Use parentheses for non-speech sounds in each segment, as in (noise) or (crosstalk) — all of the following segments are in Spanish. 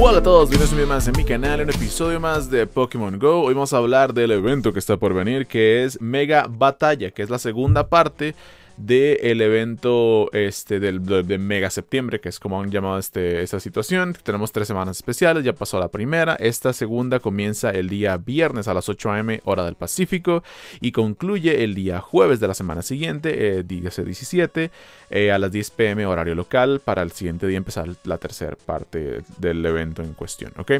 Hola a todos, bienvenidos un vez más en mi canal, un episodio más de Pokémon GO Hoy vamos a hablar del evento que está por venir que es Mega Batalla, que es la segunda parte del evento este, del, de Mega Septiembre, que es como han llamado este, esta situación. Tenemos tres semanas especiales, ya pasó la primera. Esta segunda comienza el día viernes a las 8 am hora del Pacífico y concluye el día jueves de la semana siguiente, eh, 17, eh, a las 10 pm horario local, para el siguiente día empezar la tercera parte del evento en cuestión. ok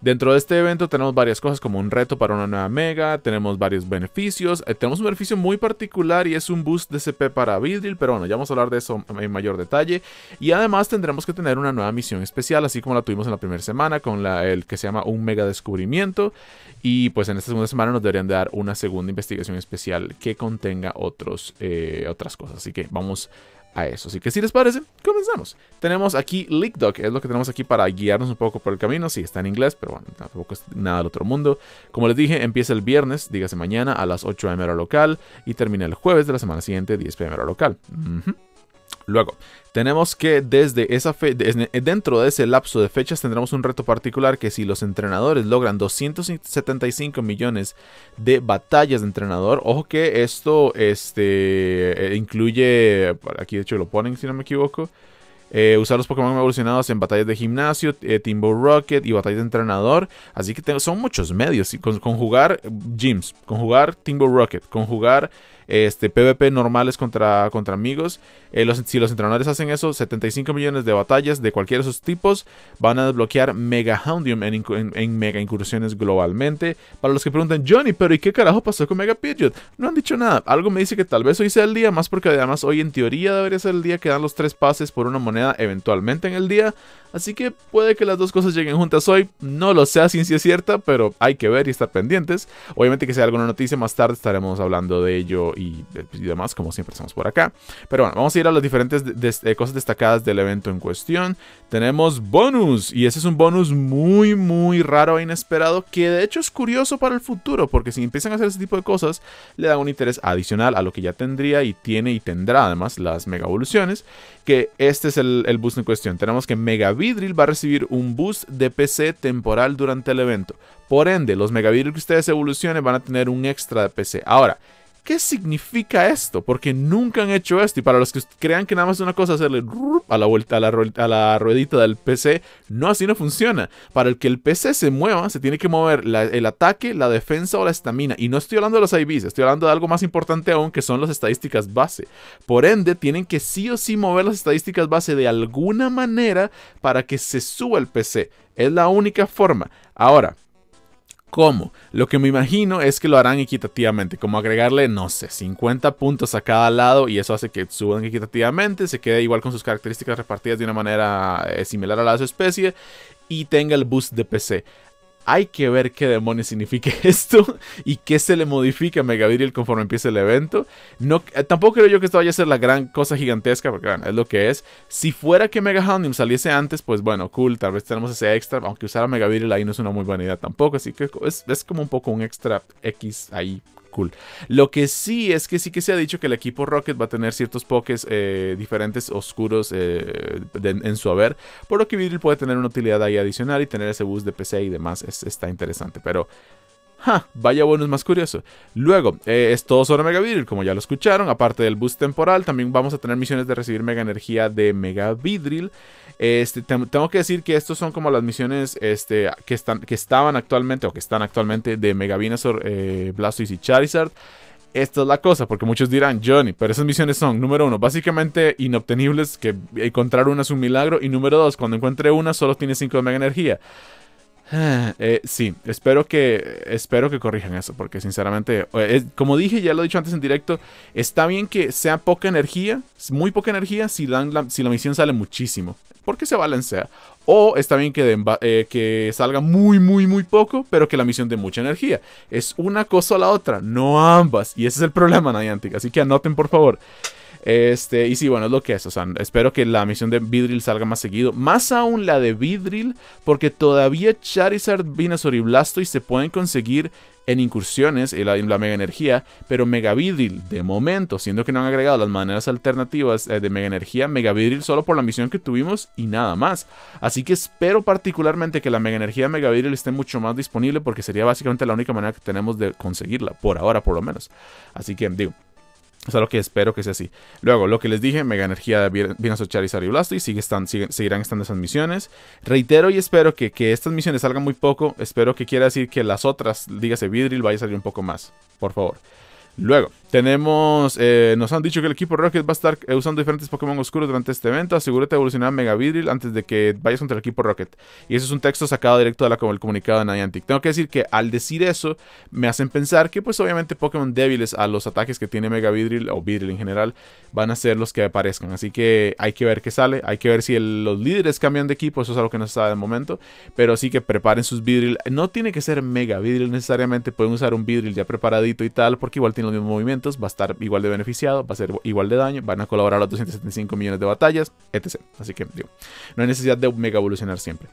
Dentro de este evento tenemos varias cosas como un reto para una nueva Mega, tenemos varios beneficios, eh, tenemos un beneficio muy particular y es un boost de CP para pero bueno, ya vamos a hablar de eso en mayor detalle. Y además tendremos que tener una nueva misión especial, así como la tuvimos en la primera semana, con la, el que se llama Un Mega Descubrimiento. Y pues en esta segunda semana nos deberían dar una segunda investigación especial que contenga otros, eh, otras cosas. Así que vamos a eso. Así que si les parece, comenzamos. Tenemos aquí LeakDoc, es lo que tenemos aquí para guiarnos un poco por el camino. Sí, está en inglés, pero bueno, tampoco es nada del otro mundo. Como les dije, empieza el viernes, dígase mañana, a las 8 am local y termina el jueves de la semana siguiente, 10 pm local. Luego, tenemos que desde esa fe eh, dentro de ese lapso de fechas tendremos un reto particular que si los entrenadores logran 275 millones de batallas de entrenador, ojo que esto este, eh, incluye, aquí de hecho lo ponen si no me equivoco, eh, usar los Pokémon evolucionados en batallas de gimnasio, eh, Rocket y batallas de entrenador. Así que son muchos medios. Con, conjugar Gyms, jugar Timbo Rocket, conjugar este, PvP normales contra, contra amigos. Eh, si los entrenadores hacen eso, 75 millones de batallas de cualquiera de esos tipos van a desbloquear Mega Houndium en, Mega Incursiones globalmente. Para los que preguntan, Johnny, pero ¿y qué carajo pasó con Mega Pidgeot? No han dicho nada. Algo me dice que tal vez hoy sea el día, más porque además hoy en teoría debería ser el día que dan los tres pases por una moneda eventualmente en el día. Así que puede que las dos cosas lleguen juntas hoy. No lo sé si es cierta, pero hay que ver y estar pendientes. Obviamente que sea alguna noticia más tarde estaremos hablando de ello y, demás, como siempre estamos por acá. Pero bueno, vamos a ir a las diferentes eh, cosas destacadas del evento en cuestión. Tenemos bonus, y ese es un bonus muy, muy raro e inesperado, que de hecho es curioso para el futuro, porque si empiezan a hacer ese tipo de cosas, le dan un interés adicional a lo que ya tendría y tiene y tendrá además las mega evoluciones, que este es el, boost en cuestión. Tenemos que Mega Vidril va a recibir un boost de PC temporal durante el evento. Por ende, los Vidril que ustedes evolucionen van a tener un extra de PC. Ahora, ¿qué significa esto? Porque nunca han hecho esto. Y para los que crean que nada más es una cosa hacerle a la vuelta a la, ruedita del PC, no, así no funciona. Para el que el PC se mueva, se tiene que mover el ataque, la defensa o la estamina. Y no estoy hablando de los IVs, estoy hablando de algo más importante aún, que son las estadísticas base. Por ende, tienen que sí o sí mover las estadísticas base de alguna manera para que se suba el PC. Es la única forma. Ahora, ¿Cómo? Lo que me imagino es que lo harán equitativamente, como agregarle, no sé, 50 puntos a cada lado y eso hace que suban equitativamente, se quede igual con sus características repartidas de una manera eh, similar a la de su especie y tenga el boost de PC. Hay que ver qué demonios significa (laughs) esto y qué se le modifica a Megaviril conforme empiece el evento. No, eh, tampoco creo yo que esto vaya a ser la gran cosa gigantesca, porque es lo que es. Si fuera que Mega Houndim saliese antes, pues bueno, cool, tal vez tenemos ese extra, aunque usar a Megaviril ahí no es una muy buena idea tampoco, así que es, es como un poco un extra X ahí lo que sí es que sí que se ha dicho que el equipo Rocket va a tener ciertos pokés eh, diferentes, oscuros eh, en su haber, por lo que Vidril puede tener una utilidad ahí adicional y tener ese bus de PC y demás está interesante. Pero Vaya, vaya es más curioso. Luego, eh, es todo sobre Mega Vidril, como ya lo escucharon. Aparte del boost temporal, también vamos a tener misiones de recibir Mega Energía de Mega Vidril. Este, tengo que decir que estos son como las misiones este, que, están, estaban actualmente o que están actualmente de Mega eh, Blastoise y Charizard. Esta es la cosa, porque muchos dirán, Johnny, pero esas misiones son, número uno, básicamente inobtenibles, que encontrar una es un milagro, y número dos, cuando encuentre una solo tiene 5 de mega energía. (laughs) Eh, sí, espero que, espero que corrijan eso, porque sinceramente, como dije, ya lo he dicho antes en directo, está bien que sea poca energía, muy poca energía, si, la, misión sale muchísimo, porque se balancea. O está bien que, eh, que salga muy, muy, muy poco, pero que la misión dé mucha energía. Es una cosa o la otra, no ambas, y ese es el (laughs) problema, Niantic, así que anoten por favor. Este, y sí, bueno, es lo que es. O sea, espero que la misión de Vidril salga más seguido. Más aún la de Vidril, porque todavía Charizard, Venusaur y Blastoise se pueden conseguir en incursiones en la, mega energía, pero Mega Vidril, de momento, siendo que no han agregado las maneras alternativas eh, de mega energía, Mega Vidril solo por la misión que tuvimos y nada más. Así que espero particularmente que la mega energía de Mega Vidril esté mucho más disponible porque sería básicamente la única manera que tenemos de conseguirla, por ahora por lo menos. Así que digo, es lo que espero que sea así. Luego, lo que les dije, Mega Energía, a Charizard y Blastoise sigue están, seguirán estando esas misiones. Reitero y espero que, que, estas misiones salgan muy poco. Espero que quiera decir que las otras, dígase Vidril, vaya a salir un poco más. Por favor. Luego, tenemos, eh, nos han dicho que el equipo Rocket va a estar eh, usando diferentes Pokémon oscuros durante este evento. Asegúrate de evolucionar Mega Vidril antes de que vayas contra el equipo Rocket. Y eso es un texto sacado directo de la, como el comunicado de Niantic. Tengo que decir que al decir eso, me hacen pensar que pues obviamente Pokémon débiles a los ataques que tiene Mega Vidril o Vidril en general van a ser los que aparezcan. Así que hay que ver qué sale. Hay que ver si los líderes cambian de equipo. Eso es algo que no está sabe de momento. Pero sí que preparen sus Vidril, No tiene que ser Mega Vidril necesariamente. Pueden usar un Vidril ya preparadito y tal porque igual tiene los mismos movimientos va a estar igual de beneficiado, va a ser igual de daño, van a colaborar los 275 millones de batallas, etc. Así que, digo, no hay necesidad de mega evolucionar siempre.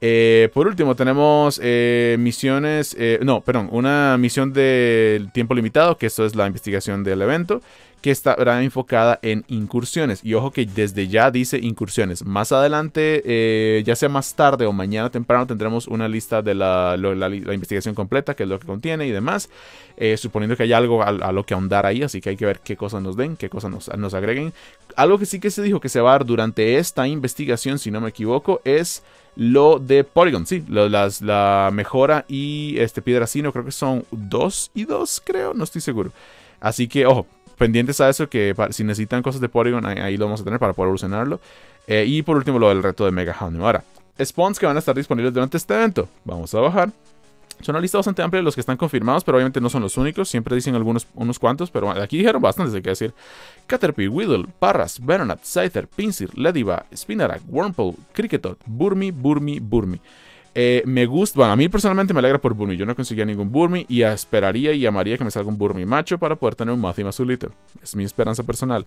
Eh, por último, tenemos eh, misiones, eh, no, perdón, una misión de tiempo limitado, que esto es la investigación del evento, que estará enfocada en incursiones. Y ojo que desde ya dice incursiones. Más adelante, eh, ya sea más tarde o mañana temprano, tendremos una lista de la, investigación completa, que es lo que contiene y demás. Eh, suponiendo que hay algo a, lo que ahondar ahí, así que hay que ver qué cosas nos den, qué cosas nos, agreguen. Algo que sí que se dijo que se va a dar durante esta investigación, si no me equivoco, es lo de Polygon, sí, las, la mejora y este Sino. creo que son dos y dos. creo, no estoy seguro. Así que, ojo, pendientes a eso, que si necesitan cosas de Porygon ahí, lo vamos a tener para poder evolucionarlo. Eh, y por último, lo del reto de Mega Hound Ahora, spawns que van a estar disponibles durante este evento. Vamos a bajar. Son una lista bastante amplia de los que están confirmados, pero obviamente no son los únicos. Siempre dicen algunos unos cuantos, pero aquí dijeron bastantes de que decir. Caterpie, Whittle, Parras, Veronat, Scyther, Pinsir, Lediva, Spinarak, Wurmple, Cricketot, Burmy, Burmy, Burmy eh, me gusta, bueno, a mí personalmente me alegra por Burmy. Yo no conseguía ningún Burmy y esperaría y amaría que me salga un Burmy macho para poder tener un Mazima azulito. Es mi esperanza personal.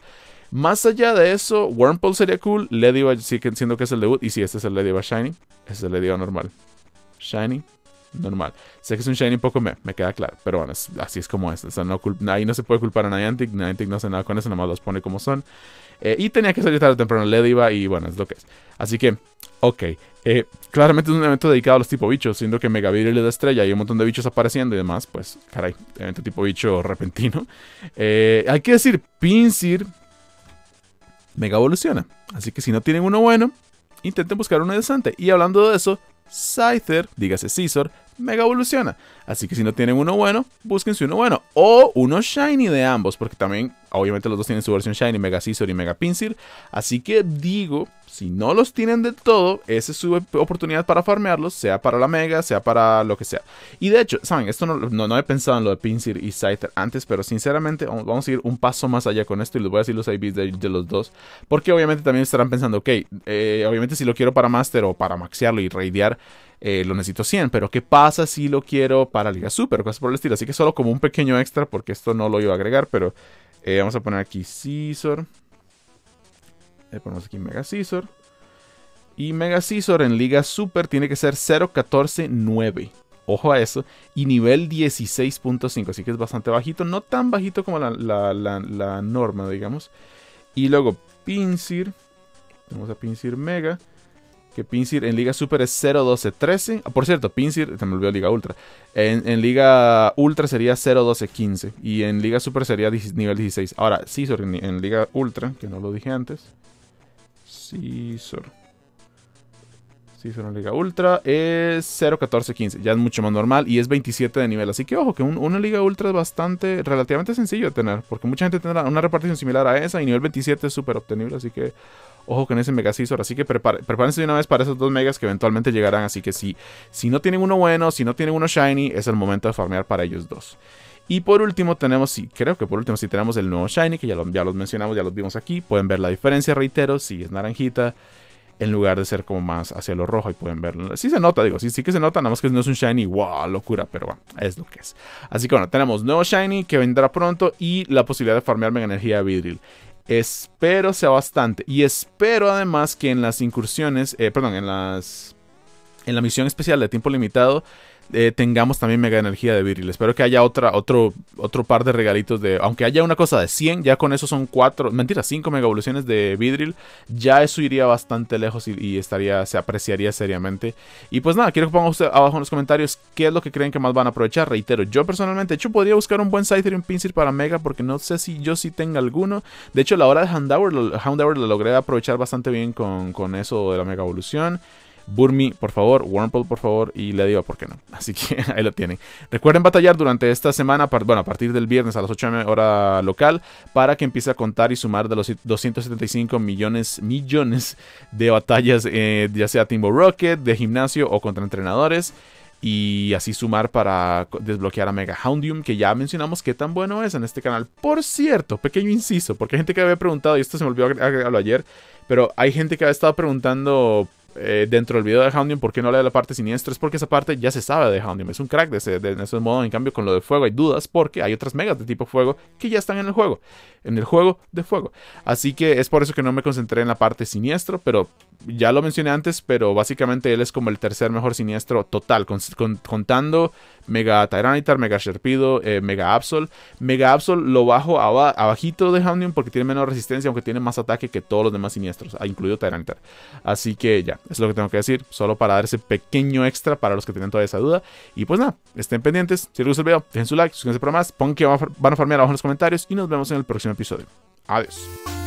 Más allá de eso, Wormpole sería cool. Lediva sigue siendo que es el debut. Y si este es el va Shiny, Ese es el Lediva normal. Shiny, normal. Sé que es un Shiny un poco me, me queda claro, pero bueno, así es como es. O no ahí no se puede culpar a Niantic. Niantic no hace nada con eso, nomás los pone como son. Eh, y tenía que salir tarde o temprano Lediva y bueno, es lo que es. Así que, ok. Eh, claramente es un evento dedicado a los tipo bichos, siendo que Mega le la estrella y hay un montón de bichos apareciendo y demás, pues caray, evento tipo bicho (laughs) repentino. Eh, hay que decir, Pinsir Mega evoluciona, así que si no tienen uno bueno, intenten buscar uno decente. Y hablando de eso, Scyther, dígase Scizor, Mega evoluciona, así que si no tienen uno bueno, búsquense uno bueno o uno shiny de ambos, porque también Obviamente los dos tienen su versión Shiny, Mega Scissor y Mega Pinsir Así que digo, si no los tienen de todo, esa es su oportunidad para farmearlos, sea para la Mega, sea para lo que sea. Y de hecho, saben, esto no, no, he pensado en lo de Pinsir y Scyther antes, pero sinceramente vamos a ir un paso más allá con esto y les voy a decir los IVs de, los dos. Porque obviamente también estarán pensando, ok, eh, obviamente si lo quiero para Master o para maxearlo y raidear, eh, lo necesito 100, pero ¿qué pasa si lo quiero para Liga Super? Cosas por el estilo. Así que solo como un pequeño extra, porque esto no lo iba a agregar, pero eh, vamos a poner aquí Scizor. Le ponemos aquí Mega Scizor. Y Mega Scizor en Liga Super tiene que ser 0149. Ojo a eso. Y nivel 16.5. Así que es bastante bajito. No tan bajito como la, norma, digamos. Y luego Pinsir. Vamos a Pinsir Mega que Pinsir en Liga Super es 0-12-13. Ah, por cierto, Pinsir, se me olvidó Liga Ultra. En, Liga Ultra sería 0-12-15. Y en Liga Super sería nivel 16. Ahora, Scizor en, Liga Ultra, que no lo dije antes. Scizor. Scizor en Liga Ultra es 0-14-15. Ya es mucho más normal y es 27 de nivel. Así que ojo, que una Liga Ultra es bastante, relativamente sencillo de tener. Porque mucha gente tendrá una repartición similar a esa y nivel 27 es súper obtenible. Así que Ojo con ese Mega Así que prepárense de una vez para esos dos megas que eventualmente llegarán. Así que si, si no tienen uno bueno, si no tienen uno shiny, es el momento de farmear para ellos dos. Y por último tenemos, sí, creo que por último sí tenemos el nuevo Shiny, que ya, ya los mencionamos, ya los vimos aquí. Pueden ver la diferencia, reitero, si es naranjita, en lugar de ser como más hacia lo rojo y pueden verlo. Sí se nota, digo, sí, sí que se nota, nada más que no es un Shiny, wow, locura, pero bueno, es lo que es. Así que bueno, tenemos nuevo Shiny que vendrá pronto y la posibilidad de farmear Mega energía Vidril. Espero sea bastante. Y espero además que en las incursiones, eh, perdón, en las... En la misión especial de tiempo limitado eh, tengamos también mega energía de Vidril Espero que haya otra, otro, otro par de regalitos de. Aunque haya una cosa de 100, ya con eso son 4. Mentira, 5 mega evoluciones de Vidril. Ya eso iría bastante lejos y, estaría. se apreciaría seriamente. Y pues nada, quiero que pongan usted abajo en los comentarios qué es lo que creen que más van a aprovechar. Reitero, yo personalmente, yo podría buscar un buen Scyther y un Pinsir para Mega. Porque no sé si yo sí tenga alguno. De hecho, la hora de Houndour, Hour lo logré aprovechar bastante bien con, con eso de la mega evolución. Burmi, por favor, Wurmple, por favor, y le digo por qué no. (laughs) Así que ahí lo tienen. Recuerden batallar durante esta semana, bueno, a partir del viernes a las 8 de hora local, para que empiece a contar y sumar de los 275 millones, millones de batallas, eh, ya sea Timbo Rocket, de gimnasio o contra entrenadores y así sumar para desbloquear a Mega Houndium, que ya mencionamos qué tan bueno es en este canal. Por cierto, pequeño inciso, porque hay gente que había preguntado, y esto se me olvidó agregarlo ayer, pero hay gente que había estado preguntando eh, dentro del video de Houndium, ¿por qué no le la parte siniestra? Es porque esa parte ya se sabe de Houndium, es un crack de ese, de, ese modo. En cambio, con lo de fuego hay dudas porque hay otras megas de tipo fuego que ya están en el juego, en el juego de fuego. Así que es por eso que no me concentré en la parte siniestra, pero ya lo mencioné antes, pero básicamente él es como el tercer mejor siniestro total, contando Mega Tyranitar, Mega Sherpido, eh, Mega Absol. Mega Absol lo bajo abajito de Houndium porque tiene menos resistencia, aunque tiene más ataque que todos los demás siniestros, ah, incluido Tyranitar. Así que ya, es lo que tengo que decir, solo para dar ese pequeño extra para los que tienen toda esa duda. Y pues nada, estén pendientes, si les gustó el video, dejen su like, suscríbanse para más, pongan que van a farmear abajo en los comentarios y nos vemos en el próximo episodio. Adiós.